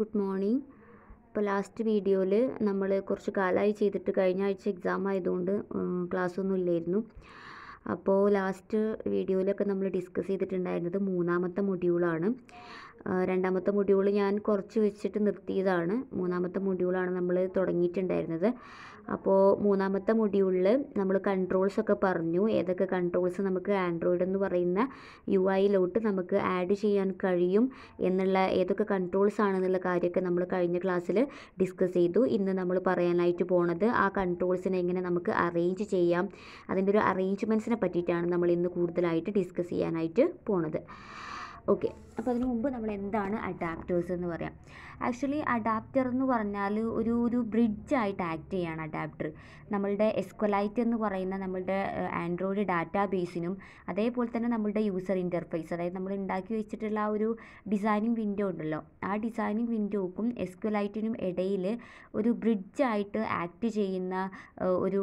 good morning ഇപ്പോൾ last വീഡിയോയിൽ നമ്മൾ കുറച്ച് കാലമായി ചെയ്തിട്ട് കഴിഞ്ഞ ആഴ്ച എക്സാം ആയതുകൊണ്ട് ക്ലാസ്സൊന്നും ഇല്ലായിരുന്നു അപ്പോൾ ലാസ്റ്റ് വീഡിയോയിലൊക്കെ നമ്മൾ ഡിസ്കസ് ചെയ്തിട്ടുണ്ടായിരുന്നത് മൂന്നാമത്തെ മൊഡ്യൂളാണ് രണ്ടാമത്തെ മൊഡ്യൂൾ ഞാൻ കുറച്ച് വെച്ചിട്ട് നിർത്തിയതാണ് മൂന്നാമത്തെ മൊഡ്യൂളാണ് നമ്മൾ തുടങ്ങിയിട്ടുണ്ടായിരുന്നത് അപ്പോൾ മൂന്നാമത്തെ മൊഡ്യൂളിൽ നമ്മൾ കൺട്രോൾസ് ഒക്കെ പറഞ്ഞു ഏതൊക്കെ കൺട്രോൾസ് നമുക്ക് ആൻഡ്രോയിഡ് എന്ന് പറയുന്ന യു ഐയിലോട്ട് നമുക്ക് ആഡ് ചെയ്യാൻ കഴിയും എന്നുള്ള ഏതൊക്കെ കൺട്രോൾസ് ആണെന്നുള്ള കാര്യമൊക്കെ നമ്മൾ കഴിഞ്ഞ ക്ലാസ്സിൽ ഡിസ്കസ് ചെയ്തു ഇന്ന് നമ്മൾ പറയാനായിട്ട് പോണത് ആ കൺട്രോൾസിനെ എങ്ങനെ നമുക്ക് അറേഞ്ച് ചെയ്യാം അതിൻ്റെ ഒരു അറേഞ്ച്മെൻറ്റ്സിനെ പറ്റിയിട്ടാണ് നമ്മൾ ഇന്ന് കൂടുതലായിട്ട് ഡിസ്കസ് ചെയ്യാനായിട്ട് പോണത് ഓക്കെ അപ്പോൾ അതിന് മുമ്പ് നമ്മൾ എന്താണ് അഡാപ്റ്റേഴ്സ് എന്ന് പറയാം ആക്ച്വലി അഡാപ്റ്റർ എന്ന് പറഞ്ഞാൽ ഒരു ഒരു ബ്രിഡ്ജ് ആയിട്ട് ആക്ട് ചെയ്യാണ് അഡാപ്റ്റർ നമ്മളുടെ എസ്ക്വലൈറ്റ് എന്ന് പറയുന്ന നമ്മളുടെ ആൻഡ്രോയിഡ് ഡാറ്റാ ബേസിനും അതേപോലെ തന്നെ നമ്മളുടെ യൂസർ ഇൻ്റർഫേസ് അതായത് നമ്മൾ ഉണ്ടാക്കി വെച്ചിട്ടുള്ള ആ ഒരു ഡിസൈനിങ് വിൻഡോ ഉണ്ടല്ലോ ആ ഡിസൈനിങ് വിൻഡോക്കും എസ്ക്വലൈറ്റിനും ഇടയിൽ ഒരു ബ്രിഡ്ജായിട്ട് ആക്ട് ചെയ്യുന്ന ഒരു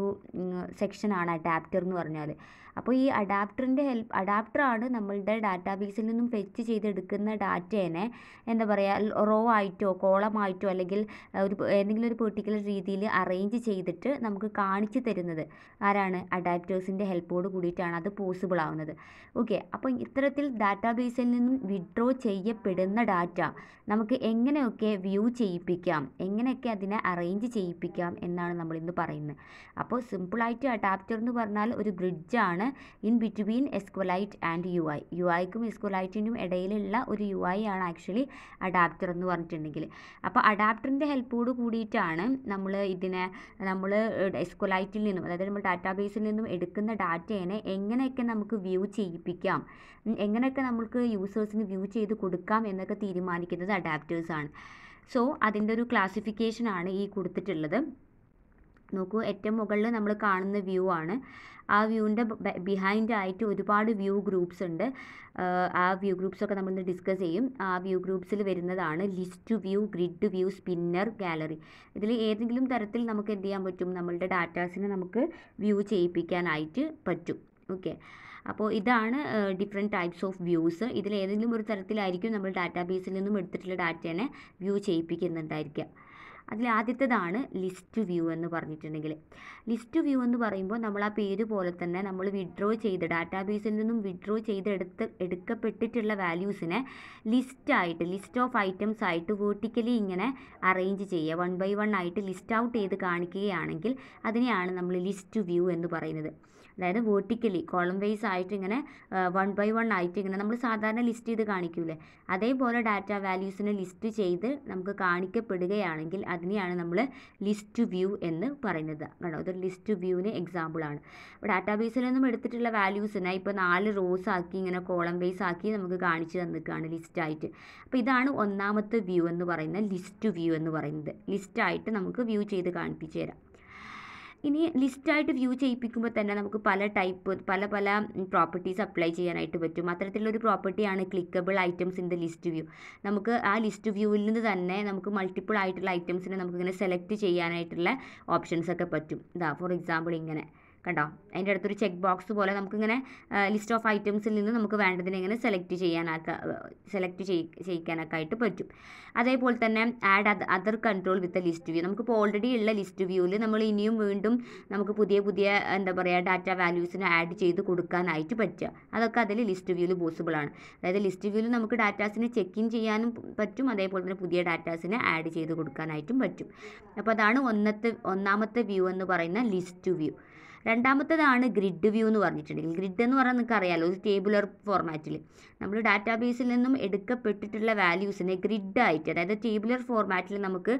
സെക്ഷനാണ് അഡാപ്റ്റർ എന്ന് പറഞ്ഞാൽ അപ്പോൾ ഈ അഡാപ്റ്ററിൻ്റെ ഹെൽപ്പ് അഡാപ്റ്ററാണ് നമ്മളുടെ ഡാറ്റാബേസിൽ നിന്നും ഫെച്ച് ചെയ്തെടുക്കുന്ന ഡാറ്റേനെ എന്താ പറയുക റോ ആയിട്ടോ കോളമായിട്ടോ അല്ലെങ്കിൽ ഒരു ഏതെങ്കിലും ഒരു പെർട്ടിക്കുലർ രീതിയിൽ അറേഞ്ച് ചെയ്തിട്ട് നമുക്ക് കാണിച്ചു തരുന്നത് ആരാണ് അഡാപ്റ്റേഴ്സിൻ്റെ ഹെൽപ്പോട് കൂടിയിട്ടാണ് അത് പോസിബിൾ ആവുന്നത് ഓക്കെ അപ്പോൾ ഇത്തരത്തിൽ ഡാറ്റാബേസിൽ നിന്നും വിഡ്രോ ചെയ്യപ്പെടുന്ന ഡാറ്റ നമുക്ക് എങ്ങനെയൊക്കെ വ്യൂ ചെയ്യിപ്പിക്കാം എങ്ങനെയൊക്കെ അതിനെ അറേഞ്ച് ചെയ്യിപ്പിക്കാം എന്നാണ് നമ്മൾ ഇന്ന് പറയുന്നത് അപ്പോൾ സിമ്പിളായിട്ട് അഡാപ്റ്റർ എന്ന് പറഞ്ഞാൽ ഒരു ബ്രിഡ്ജാണ് in between SQLite and U I U ഐക്കും എസ്ക്വലൈറ്റിനും ഇടയിലുള്ള ഒരു യു ഐ ആണ് ആക്ച്വലി അഡാപ്റ്റർ എന്ന് പറഞ്ഞിട്ടുണ്ടെങ്കിൽ അപ്പോൾ അഡാപ്റ്ററിൻ്റെ ഹെൽപ്പോട് കൂടിയിട്ടാണ് നമ്മൾ ഇതിനെ നമ്മൾ എസ്ക്വലൈറ്റിൽ നിന്നും അതായത് നമ്മൾ ഡാറ്റാബേസിൽ നിന്നും എടുക്കുന്ന ഡാറ്റേനെ എങ്ങനെയൊക്കെ നമുക്ക് വ്യൂ ചെയ്യിപ്പിക്കാം എങ്ങനെയൊക്കെ നമുക്ക് യൂസേഴ്സിന് വ്യൂ ചെയ്ത് കൊടുക്കാം എന്നൊക്കെ തീരുമാനിക്കുന്നത് അഡാപ്റ്റേഴ്സാണ് സോ അതിൻ്റെ ഒരു ക്ലാസിഫിക്കേഷനാണ് ഈ കൊടുത്തിട്ടുള്ളത് നോക്കൂ ഏറ്റവും മുകളിൽ നമ്മൾ കാണുന്ന വ്യൂ ആണ് ആ വ്യൂവിൻ്റെ ബിഹൈൻഡ് ആയിട്ട് ഒരുപാട് വ്യൂ ഗ്രൂപ്പ്സ് ഉണ്ട് ആ വ്യൂ ഗ്രൂപ്പ്സ് ഒക്കെ നമ്മൾ ഡിസ്കസ് ചെയ്യും ആ വ്യൂ ഗ്രൂപ്പ്സിൽ വരുന്നതാണ് list view grid view spinner gallery ഇതിൽ ഏതെങ്കിലും തരത്തിൽ നമുക്ക് എന്ത് ചെയ്യാൻ പറ്റും നമ്മളുടെ ഡാറ്റാസിനെ നമുക്ക് വ്യൂ ചെയ്യിപ്പിക്കാനായിട്ട് പറ്റും ഓക്കെ അപ്പോൾ ഇതാണ് ഡിഫറെൻറ്റ് ടൈപ്സ് ഓഫ് വ്യൂസ് ഇതിൽ ഏതെങ്കിലും ഒരു തരത്തിലായിരിക്കും നമ്മൾ ഡാറ്റാബേസിൽ നിന്നും എടുത്തിട്ടുള്ള ഡാറ്റേനെ വ്യൂ ചെയ്യിപ്പിക്കുന്നുണ്ടായിരിക്കുക അതിൽ ആദ്യത്തേതാണ് ലിസ്റ്റ് വ്യൂ എന്ന് പറഞ്ഞിട്ടുണ്ടെങ്കിൽ ലിസ്റ്റ് വ്യൂ എന്ന് പറയുമ്പോൾ നമ്മൾ ആ പേര് പോലെ തന്നെ നമ്മൾ വിഡ്രോ ചെയ്ത് ഡാറ്റാബേസിൽ നിന്നും വിഡ്രോ ചെയ്ത് എടുത്ത് എടുക്കപ്പെട്ടിട്ടുള്ള വാല്യൂസിനെ ലിസ്റ്റായിട്ട് ലിസ്റ്റ് ഓഫ് ഐറ്റംസ് ആയിട്ട് വേർട്ടിക്കലി ഇങ്ങനെ അറേഞ്ച് ചെയ്യുക വൺ ബൈ വൺ ആയിട്ട് ലിസ്റ്റ് ഔട്ട് ചെയ്ത് കാണിക്കുകയാണെങ്കിൽ അതിനെയാണ് നമ്മൾ ലിസ്റ്റ് വ്യൂ എന്ന് പറയുന്നത് അതായത് വേർട്ടിക്കലി കോളം വൈസ് ആയിട്ട് ഇങ്ങനെ വൺ ബൈ വൺ ആയിട്ട് ഇങ്ങനെ നമ്മൾ സാധാരണ ലിസ്റ്റ് ചെയ്ത് കാണിക്കൂലേ അതേപോലെ ഡാറ്റ വാല്യൂസിനെ ലിസ്റ്റ് ചെയ്ത് നമുക്ക് കാണിക്കപ്പെടുകയാണെങ്കിൽ അതിനെയാണ് നമ്മൾ ലിസ്റ്റ് വ്യൂ എന്ന് പറയുന്നത് കേട്ടോ ഇതൊരു ലിസ്റ്റ് വ്യൂവിന് ആണ് അപ്പോൾ നിന്നും എടുത്തിട്ടുള്ള വാല്യൂസിനെ ഇപ്പോൾ നാല് റോസ് ആക്കി ഇങ്ങനെ കോളം വൈസ് ആക്കി നമുക്ക് കാണിച്ചു ലിസ്റ്റ് ലിസ്റ്റായിട്ട് അപ്പോൾ ഇതാണ് ഒന്നാമത്തെ വ്യൂ എന്ന് പറയുന്ന ലിസ്റ്റ് വ്യൂ എന്ന് പറയുന്നത് ലിസ്റ്റായിട്ട് നമുക്ക് വ്യൂ ചെയ്ത് കാണിപ്പിച്ചു തരാം ഇനി ലിസ്റ്റായിട്ട് വ്യൂ ചെയ്യിപ്പിക്കുമ്പോൾ തന്നെ നമുക്ക് പല ടൈപ്പ് പല പല പ്രോപ്പർട്ടീസ് അപ്ലൈ ചെയ്യാനായിട്ട് പറ്റും അത്തരത്തിലുള്ളൊരു പ്രോപ്പർട്ടിയാണ് clickable items in the list view നമുക്ക് ആ ലിസ്റ്റ് വ്യൂവിൽ നിന്ന് തന്നെ നമുക്ക് മൾട്ടിപ്പിൾ ആയിട്ടുള്ള ഐറ്റംസിനെ നമുക്കിങ്ങനെ സെലക്ട് ചെയ്യാനായിട്ടുള്ള ഓപ്ഷൻസൊക്കെ പറ്റും ഇതാ ഫോർ എക്സാമ്പിൾ ഇങ്ങനെ കണ്ടോ അതിൻ്റെ അടുത്തൊരു ചെക്ക് ബോക്സ് പോലെ നമുക്കിങ്ങനെ ലിസ്റ്റ് ഓഫ് ഐറ്റംസിൽ നിന്ന് നമുക്ക് വേണ്ടതിനെ ഇങ്ങനെ സെലക്ട് ചെയ്യാനൊക്കെ സെലക്ട് ചെയ്യിക്കാനൊക്കെ ആയിട്ട് പറ്റും അതേപോലെ തന്നെ add other control with a list view നമുക്കിപ്പോൾ ഓൾറെഡി ഉള്ള ലിസ്റ്റ് വ്യൂവിൽ നമ്മൾ ഇനിയും വീണ്ടും നമുക്ക് പുതിയ പുതിയ എന്താ പറയുക ഡാറ്റ വാല്യൂസിന് ആഡ് ചെയ്ത് കൊടുക്കാനായിട്ട് പറ്റുക അതൊക്കെ അതിൽ ലിസ്റ്റ് വ്യൂവിൽ ആണ് അതായത് ലിസ്റ്റ് വ്യൂവിൽ നമുക്ക് ഡാറ്റാസിനെ ചെക്ക് ഇൻ ചെയ്യാനും പറ്റും അതേപോലെ തന്നെ പുതിയ ഡാറ്റാസിനെ ആഡ് ചെയ്ത് കൊടുക്കാനായിട്ടും പറ്റും അപ്പോൾ അതാണ് ഒന്നത്തെ ഒന്നാമത്തെ വ്യൂ എന്ന് പറയുന്ന ലിസ്റ്റ് വ്യൂ രണ്ടാമത്തേതാണ് ഗ്രിഡ് വ്യൂ എന്ന് പറഞ്ഞിട്ടുണ്ടെങ്കിൽ ഗ്രിഡ് എന്ന് പറഞ്ഞാൽ നിങ്ങൾക്ക് അറിയാമല്ലോ ഒരു ടേബുലർ ഫോർമാറ്റിൽ നമ്മൾ ഡാറ്റാബേസിൽ നിന്നും എടുക്കപ്പെട്ടിട്ടുള്ള വാല്യൂസിനെ ഗ്രിഡായിട്ട് അതായത് ടേബിളർ ഫോർമാറ്റിൽ നമുക്ക്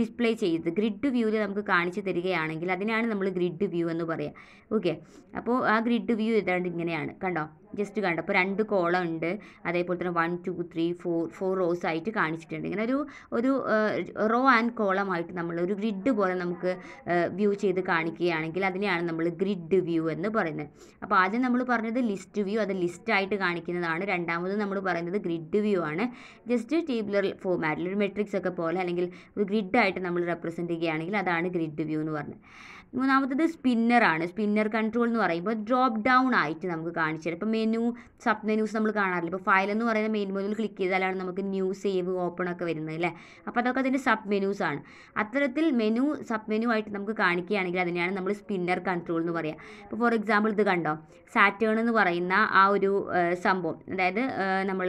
ഡിസ്പ്ലേ ചെയ്ത് ഗ്രിഡ് വ്യൂവിൽ നമുക്ക് കാണിച്ചു തരികയാണെങ്കിൽ അതിനാണ് നമ്മൾ ഗ്രിഡ് വ്യൂ എന്ന് പറയുക ഓക്കെ അപ്പോൾ ആ ഗ്രിഡ് വ്യൂ ഏതാണ്ട് ഇങ്ങനെയാണ് കണ്ടോ ജസ്റ്റ് കണ്ട അപ്പോൾ രണ്ട് കോളം ഉണ്ട് അതേപോലെ തന്നെ one two three four four rows ആയിട്ട് കാണിച്ചിട്ടുണ്ട് ഇങ്ങനെ ഒരു ഒരു റോ ആൻഡ് കോളമായിട്ട് നമ്മൾ ഒരു ഗ്രിഡ് പോലെ നമുക്ക് വ്യൂ ചെയ്ത് കാണിക്കുകയാണെങ്കിൽ അതിനെയാണ് നമ്മൾ ഗ്രിഡ് വ്യൂ എന്ന് പറയുന്നത് അപ്പോൾ ആദ്യം നമ്മൾ പറഞ്ഞത് ലിസ്റ്റ് വ്യൂ അത് ലിസ്റ്റായിട്ട് കാണിക്കുന്നതാണ് രണ്ടാമത് നമ്മൾ പറയുന്നത് ഗ്രിഡ് വ്യൂ ആണ് ജസ്റ്റ് ടേബിളർ ഫോമാറ്റിൽ ഒരു മെട്രിക്സ് ഒക്കെ പോലെ അല്ലെങ്കിൽ ഒരു ഗ്രിഡായിട്ട് നമ്മൾ റെപ്രസെൻറ്റ് ചെയ്യുകയാണെങ്കിൽ അതാണ് ഗ്രിഡ് വ്യൂ എന്ന് പറഞ്ഞത് മൂന്നാമത്തത് സ്പിന്നറാണ് സ്പിന്നർ കൺട്രോൾ എന്ന് പറയുമ്പോൾ ഡ്രോപ്പ് ഡൗൺ ആയിട്ട് നമുക്ക് കാണിച്ചു ഇപ്പം മെനു സബ് മെനൂസ് നമ്മൾ കാണാറില്ല ഇപ്പോൾ ഫയൽ എന്ന് പറയുന്ന മെയിൻ മെനുവിൽ ക്ലിക്ക് ചെയ്താലാണ് നമുക്ക് ന്യൂ സേവ് ഓപ്പൺ ഒക്കെ വരുന്നത് അല്ലേ അപ്പോൾ അതൊക്കെ അതിൻ്റെ സബ് മെനൂസ് ആണ് അത്തരത്തിൽ മെനു സബ് മെനു ആയിട്ട് നമുക്ക് കാണിക്കുകയാണെങ്കിൽ അതിനെയാണ് നമ്മൾ സ്പിന്നർ കൺട്രോൾ എന്ന് പറയുക ഇപ്പോൾ ഫോർ എക്സാമ്പിൾ ഇത് കണ്ടോ സാറ്റേൺ എന്ന് പറയുന്ന ആ ഒരു സംഭവം അതായത് നമ്മൾ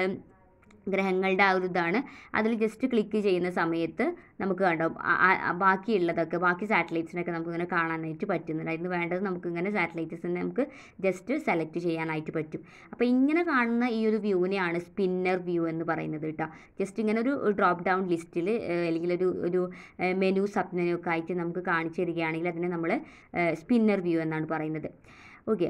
ഗ്രഹങ്ങളുടെ ആ ഒരു ഇതാണ് അതിൽ ജസ്റ്റ് ക്ലിക്ക് ചെയ്യുന്ന സമയത്ത് നമുക്ക് കണ്ടോ ബാക്കിയുള്ളതൊക്കെ ബാക്കി സാറ്റലൈറ്റ്സിനൊക്കെ നമുക്കിങ്ങനെ കാണാനായിട്ട് പറ്റുന്നുണ്ട് അതിന് വേണ്ടത് നമുക്കിങ്ങനെ സാറ്റലൈറ്റ്സിനെ നമുക്ക് ജസ്റ്റ് സെലക്ട് ചെയ്യാനായിട്ട് പറ്റും അപ്പോൾ ഇങ്ങനെ കാണുന്ന ഈ ഒരു വ്യൂവിനെയാണ് സ്പിന്നർ വ്യൂ എന്ന് പറയുന്നത് കേട്ടോ ജസ്റ്റ് ഇങ്ങനെ ഒരു ഡ്രോപ്പ് ഡൗൺ ലിസ്റ്റിൽ അല്ലെങ്കിൽ ഒരു ഒരു മെനു സബ് ആയിട്ട് നമുക്ക് കാണിച്ചു തരികയാണെങ്കിൽ അതിനെ നമ്മൾ സ്പിന്നർ വ്യൂ എന്നാണ് പറയുന്നത് ഓക്കെ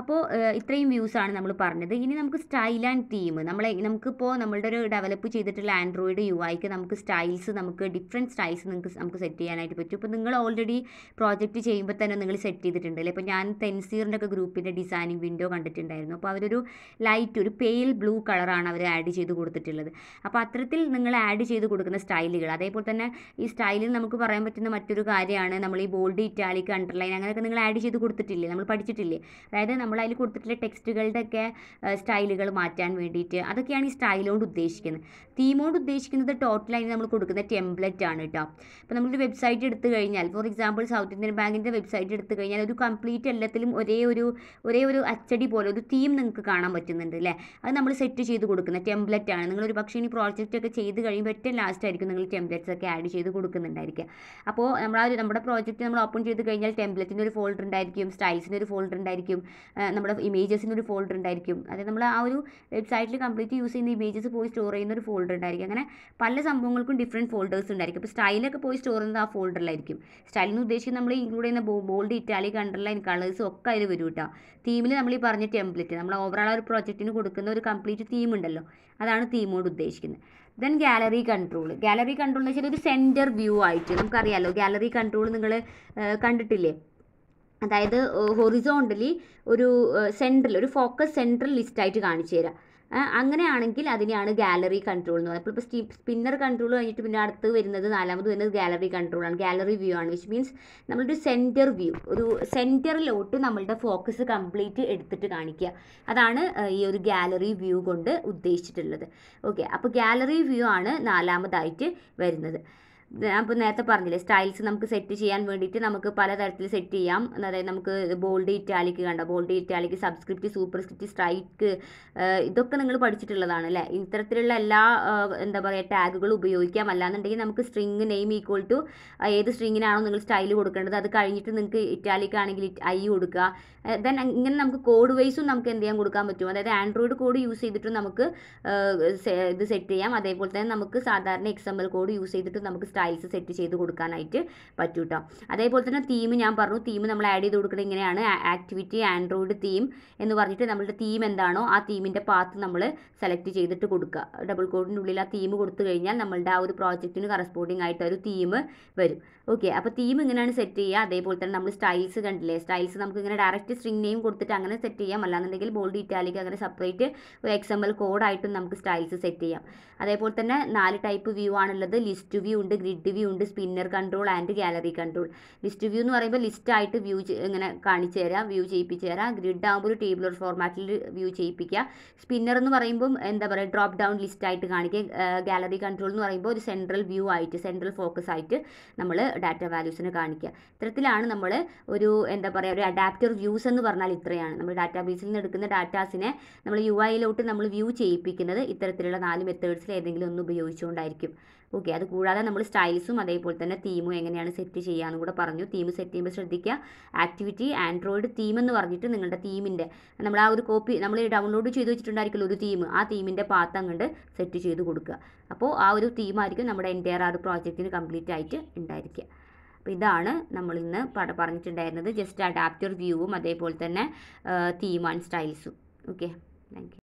അപ്പോൾ ഇത്രയും വ്യൂസാണ് നമ്മൾ പറഞ്ഞത് ഇനി നമുക്ക് സ്റ്റൈൽ ആൻഡ് തീം നമ്മളെ നമുക്കിപ്പോൾ നമ്മളുടെ ഒരു ഡെവലപ്പ് ചെയ്തിട്ടുള്ള ആൻഡ്രോയിഡ് യു ഐക്ക് നമുക്ക് സ്റ്റൈൽസ് നമുക്ക് ഡിഫറെൻറ്റ് സ്റ്റൈൽസ് നിങ്ങൾക്ക് നമുക്ക് സെറ്റ് ചെയ്യാനായിട്ട് പറ്റും ഇപ്പോൾ നിങ്ങൾ ഓൾറെഡി പ്രോജക്റ്റ് ചെയ്യുമ്പോൾ തന്നെ നിങ്ങൾ സെറ്റ് ചെയ്തിട്ടുണ്ട് അല്ലേ ഇപ്പോൾ ഞാൻ തെൻസീറിൻ്റെ ഒക്കെ ഗ്രൂപ്പിൻ്റെ ഡിസൈനിങ് വിൻഡോ കണ്ടിട്ടുണ്ടായിരുന്നു അപ്പോൾ അവരൊരു ലൈറ്റ് ഒരു പെയിൽ ബ്ലൂ കളറാണ് അവർ ആഡ് ചെയ്ത് കൊടുത്തിട്ടുള്ളത് അപ്പോൾ അത്തരത്തിൽ നിങ്ങൾ ആഡ് ചെയ്ത് കൊടുക്കുന്ന സ്റ്റൈലുകൾ അതേപോലെ തന്നെ ഈ സ്റ്റൈലിൽ നമുക്ക് പറയാൻ പറ്റുന്ന മറ്റൊരു കാര്യമാണ് നമ്മൾ ഈ ബോൾഡ് ഇറ്റാലിക് അണ്ടർലൈൻ അങ്ങനെയൊക്കെ നിങ്ങൾ ആഡ് ചെയ്ത് കൊടുത്തിട്ടില്ലേ നമ്മൾ പഠിച്ചിട്ടില്ലേ അതായത് നമ്മൾ അതിൽ കൊടുത്തിട്ടുള്ള ടെക്സ്റ്റുകളുടെ ഒക്കെ സ്റ്റൈലുകൾ മാറ്റാൻ വേണ്ടിയിട്ട് അതൊക്കെയാണ് ഈ സ്റ്റൈൽ കൊണ്ട് ഉദ്ദേശിക്കുന്നത് തീം കൊണ്ട് ഉദ്ദേശിക്കുന്നത് ടോട്ടലായി നമ്മൾ കൊടുക്കുന്ന ടെംപ്ലറ്റ് ആണ് കേട്ടോ അപ്പോൾ നമ്മളൊരു വെബ്സൈറ്റ് എടുത്തു കഴിഞ്ഞാൽ ഫോർ എക്സാമ്പിൾ സൗത്ത് ഇന്ത്യൻ ബാങ്കിൻ്റെ വെബ്സൈറ്റ് എടുത്തു കഴിഞ്ഞാൽ ഒരു കംപ്ലീറ്റ് എല്ലാത്തിലും ഒരേ ഒരു ഒരേ ഒരു അച്ചടി പോലെ ഒരു തീം നിങ്ങൾക്ക് കാണാൻ പറ്റുന്നുണ്ട് അല്ലേ അത് നമ്മൾ സെറ്റ് ചെയ്ത് കൊടുക്കുന്ന ടെംപ്ലറ്റ് ആണ് നിങ്ങളൊരു പക്ഷേ ഇനി പ്രോജക്റ്റ് ഒക്കെ ചെയ്ത് കഴിയുമ്പോൾ ഏറ്റവും ലാസ്റ്റ് ആയിരിക്കും നിങ്ങൾ ടെംപ്ലറ്റ്സ് ഒക്കെ ആഡ് ചെയ്ത് കൊടുക്കുന്നുണ്ടായിരിക്കുക അപ്പോൾ നമ്മൾ ആ ഒരു നമ്മുടെ പ്രോജക്റ്റ് നമ്മൾ ഓപ്പൺ ചെയ്ത് കഴിഞ്ഞാൽ ടെംപ്ലറ്റിൻ്റെ ഒരു ഫോൾഡർ ഉണ്ടായിരിക്കും സ്റ്റൈൽസിൻ്റെ ഒരു ഫോൾഡർ ഉണ്ടായിരിക്കും നമ്മുടെ ഇമേജസിൻ്റെ ഒരു ഫോൾഡർ ഉണ്ടായിരിക്കും അതായത് നമ്മൾ ആ ഒരു വെബ്സൈറ്റിൽ കംപ്ലീറ്റ് യൂസ് ചെയ്യുന്ന ഇമേജസ് പോയി സ്റ്റോർ ചെയ്യുന്ന ഒരു ഫോൾഡർ ഉണ്ടായിരിക്കും അങ്ങനെ പല സംഭവങ്ങൾക്കും ഡിഫറെൻറ്റ് ഫോൾഡേഴ്സ് ഉണ്ടായിരിക്കും അപ്പോൾ സ്റ്റൈലൊക്കെ പോയി സ്റ്റോർ ചെയ്യുന്നത് ആ ഫോൾഡറിലായിരിക്കും സ്റ്റൈൽ എന്ന് ഉദ്ദേശിക്കുന്നത് നമ്മൾ ഇൻക്ലൂഡ് ചെയ്യുന്ന ബോൾഡ് ഇറ്റാലിക് അണ്ടർലൈൻ കളേഴ്സും ഒക്കെ അതിൽ വരും കേട്ടോ തീമിൽ നമ്മൾ ഈ പറഞ്ഞ ടെംപ്ലേറ്റ് നമ്മൾ ഓവറോൾ ഒരു പ്രോജക്റ്റിന് കൊടുക്കുന്ന ഒരു കംപ്ലീറ്റ് തീം ഉണ്ടല്ലോ അതാണ് തീമോട് ഉദ്ദേശിക്കുന്നത് then gallery control gallery control എന്ന് വെച്ചാൽ ഒരു സെൻറ്റർ വ്യൂ ആയിട്ട് നമുക്കറിയാമല്ലോ ഗാലറി കൺട്രോൾ നിങ്ങൾ കണ്ടിട്ടില്ലേ അതായത് ഹൊറിസോണ്ടലി ഒരു സെൻട്രൽ ഒരു ഫോക്കസ് സെൻട്രൽ ലിസ്റ്റായിട്ട് കാണിച്ചു തരാം അങ്ങനെയാണെങ്കിൽ അതിനെയാണ് ഗാലറി കൺട്രോൾ എന്ന് പറയുന്നത് ഇപ്പോൾ സ്പിന്നർ കൺട്രോൾ കഴിഞ്ഞിട്ട് പിന്നെ അടുത്ത് വരുന്നത് നാലാമത് വരുന്നത് ഗാലറി കൺട്രോൾ ആണ് ഗാലറി വ്യൂ ആണ് വിച്ച് മീൻസ് നമ്മളൊരു സെൻറ്റർ വ്യൂ ഒരു സെൻറ്ററിലോട്ട് നമ്മളുടെ ഫോക്കസ് കംപ്ലീറ്റ് എടുത്തിട്ട് കാണിക്കുക അതാണ് ഈ ഒരു ഗാലറി വ്യൂ കൊണ്ട് ഉദ്ദേശിച്ചിട്ടുള്ളത് ഓക്കെ അപ്പോൾ ഗാലറി വ്യൂ ആണ് നാലാമതായിട്ട് വരുന്നത് ഞാൻ ഇപ്പോൾ നേരത്തെ പറഞ്ഞില്ലേ സ്റ്റൈൽസ് നമുക്ക് സെറ്റ് ചെയ്യാൻ വേണ്ടിയിട്ട് നമുക്ക് പലതരത്തിൽ സെറ്റ് ചെയ്യാം അതായത് നമുക്ക് ബോൾഡ് ഇറ്റാലിക്ക് കണ്ടോ bold italic subscript superscript strike ഇതൊക്കെ നിങ്ങൾ പഠിച്ചിട്ടുള്ളതാണ് അല്ലേ ഇത്തരത്തിലുള്ള എല്ലാ എന്താ പറയുക ടാഗുകൾ ഉപയോഗിക്കാം അല്ലാന്നുണ്ടെങ്കിൽ നമുക്ക് സ്ട്രിങ് നെയിം ഈക്വൽ ടു ഏത് സ്ട്രിങ്ങിനാണോ നിങ്ങൾ സ്റ്റൈൽ കൊടുക്കേണ്ടത് അത് കഴിഞ്ഞിട്ട് നിങ്ങൾക്ക് ഇറ്റാലിക്ക് ആണെങ്കിൽ ഐ കൊടുക്കുക ദെൻ ഇങ്ങനെ നമുക്ക് കോഡ് വൈസും നമുക്ക് എന്ത് ചെയ്യാൻ കൊടുക്കാൻ പറ്റും അതായത് ആൻഡ്രോയിഡ് കോഡ് യൂസ് ചെയ്തിട്ട് നമുക്ക് ഇത് സെറ്റ് ചെയ്യാം അതേപോലെ തന്നെ നമുക്ക് സാധാരണ എക്സ് കോഡ് യൂസ് ചെയ്തിട്ട് നമുക്ക് സ്റ്റൈൽസ് സെറ്റ് ചെയ്ത് കൊടുക്കാനായിട്ട് പറ്റൂ കേട്ടോ അതേപോലെ തന്നെ തീം ഞാൻ പറഞ്ഞു തീം നമ്മൾ ആഡ് ചെയ്ത് കൊടുക്കുന്നത് ഇങ്ങനെയാണ് ആക്ടിവിറ്റി ആൻഡ്രോയിഡ് തീം എന്ന് പറഞ്ഞിട്ട് നമ്മളുടെ തീം എന്താണോ ആ തീമിൻ്റെ പാത്ത് നമ്മൾ സെലക്ട് ചെയ്തിട്ട് കൊടുക്കുക ഡബിൾ കോഡിൻ്റെ ഉള്ളിൽ ആ തീം കൊടുത്തു കഴിഞ്ഞാൽ നമ്മളുടെ ആ ഒരു പ്രോജക്റ്റിന് കറസ്പോണ്ടിങ് ആയിട്ട് ഒരു തീം വരും ഓക്കെ അപ്പോൾ തീം ഇങ്ങനെയാണ് സെറ്റ് ചെയ്യുക അതേപോലെ തന്നെ നമ്മൾ സ്റ്റൈൽസ് കണ്ടില്ലേ സ്റ്റൈൽസ് നമുക്ക് ഇങ്ങനെ ഡയറക്റ്റ് സ്ട്രിങ് നെയിം കൊടുത്തിട്ട് അങ്ങനെ സെറ്റ് ചെയ്യാം അല്ലാന്നുണ്ടെങ്കിൽ ബോൾഡ് ഇറ്റാലിക്ക് അങ്ങനെ സെപ്പറേറ്റ് ഒരു എൽ കോഡായിട്ടും നമുക്ക് സ്റ്റൈൽസ് സെറ്റ് ചെയ്യാം അതേപോലെ തന്നെ നാല് ടൈപ്പ് വ്യൂ ആണുള്ളത് ലിസ്റ്റ് വ്യൂ ഉണ്ട് ഗ്രിഡ് വ്യൂ ഉണ്ട് spinner control and gallery control list view എന്ന് പറയുമ്പോൾ ലിസ്റ്റ് ആയിട്ട് വ്യൂ ഇങ്ങനെ കാണിച്ചു തരാം വ്യൂ ചെയ്യിപ്പിച്ച് തരാം ഗ്രിഡ് ആകുമ്പോൾ ഒരു ടേബിൾ ഫോർമാറ്റിൽ വ്യൂ ചെയ്യിപ്പിക്കുക സ്പിന്നർ എന്ന് പറയുമ്പോൾ എന്താ പറയുക ഡ്രോപ്പ് ഡൗൺ ലിസ്റ്റ് ആയിട്ട് കാണിക്കുക ഗാലറി കൺട്രോൾ എന്ന് പറയുമ്പോൾ ഒരു സെൻട്രൽ വ്യൂ ആയിട്ട് സെൻട്രൽ ഫോക്കസ് ആയിട്ട് നമ്മൾ ഡാറ്റ വാല്യൂസിനെ കാണിക്കുക ഇത്തരത്തിലാണ് നമ്മൾ ഒരു എന്താ പറയുക ഒരു അഡാപ്റ്റർ വ്യൂസ് എന്ന് പറഞ്ഞാൽ ഇത്രയാണ് നമ്മൾ ഡാറ്റാബേസിൽ നിന്ന് എടുക്കുന്ന ഡാറ്റാസിനെ നമ്മൾ യു ഐയിലോട്ട് നമ്മൾ വ്യൂ ചെയ്യിപ്പിക്കുന്നത് ഇത്തരത്തിലുള്ള നാല് മെത്തേഡ്സിൽ ഏതെങ്കിലും ഒന്ന് ഉപയോഗിച്ചുകൊണ്ടായിരിക്കും ഓക്കെ അത് കൂടാതെ നമ്മൾ സ്റ്റൈൽസും അതേപോലെ തന്നെ തീമും എങ്ങനെയാണ് സെറ്റ് ചെയ്യാമെന്ന് കൂടെ പറഞ്ഞു തീം സെറ്റ് ചെയ്യുമ്പോൾ ശ്രദ്ധിക്കുക ആക്ടിവിറ്റി ആൻഡ്രോയിഡ് തീം എന്ന് പറഞ്ഞിട്ട് നിങ്ങളുടെ തീമിൻ്റെ നമ്മൾ ആ ഒരു കോപ്പി നമ്മൾ ഡൗൺലോഡ് ചെയ്ത് വെച്ചിട്ടുണ്ടായിരിക്കില്ല ഒരു തീം ആ തീമിൻ്റെ പാത്ത് അങ്ങോട്ട് സെറ്റ് ചെയ്ത് കൊടുക്കുക അപ്പോൾ ആ ഒരു തീമായിരിക്കും നമ്മുടെ എൻ്റെ ആ ഒരു പ്രോജക്റ്റിന് കംപ്ലീറ്റ് ആയിട്ട് ഉണ്ടായിരിക്കുക അപ്പോൾ ഇതാണ് നമ്മൾ ഇന്ന് പറഞ്ഞിട്ടുണ്ടായിരുന്നത് ജസ്റ്റ് അഡാപ്റ്റർ വ്യൂവും അതേപോലെ തന്നെ തീം ആൻഡ് സ്റ്റൈൽസും ഓക്കെ താങ്ക്